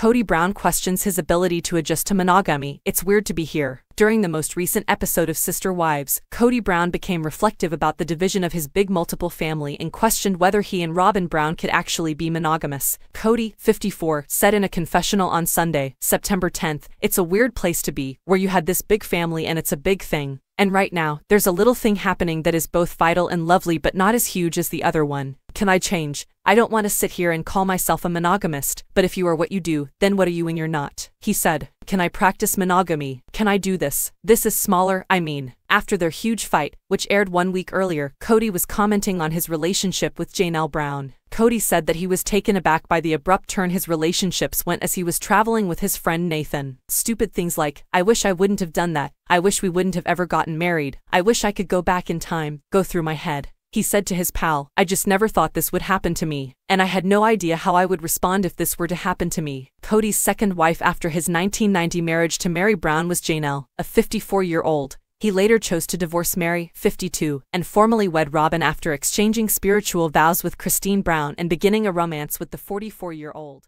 Cody Brown questions his ability to adjust to monogamy. It's weird to be here. During the most recent episode of Sister Wives, Cody Brown became reflective about the division of his big multiple family and questioned whether he and Robin Brown could actually be monogamous. Cody, 54, said in a confessional on Sunday, September 10th, It's a weird place to be, where you had this big family and it's a big thing. And right now, there's a little thing happening that is both vital and lovely but not as huge as the other one can I change? I don't want to sit here and call myself a monogamist, but if you are what you do, then what are you when you're not? He said, Can I practice monogamy? Can I do this? This is smaller, I mean. After their huge fight, which aired one week earlier, Cody was commenting on his relationship with Janelle Brown. Cody said that he was taken aback by the abrupt turn his relationships went as he was traveling with his friend Nathan. Stupid things like, I wish I wouldn't have done that, I wish we wouldn't have ever gotten married, I wish I could go back in time, go through my head. He said to his pal, I just never thought this would happen to me, and I had no idea how I would respond if this were to happen to me. Cody's second wife after his 1990 marriage to Mary Brown was Janelle, a 54 a 54-year-old. He later chose to divorce Mary, 52, and formally wed Robin after exchanging spiritual vows with Christine Brown and beginning a romance with the 44-year-old.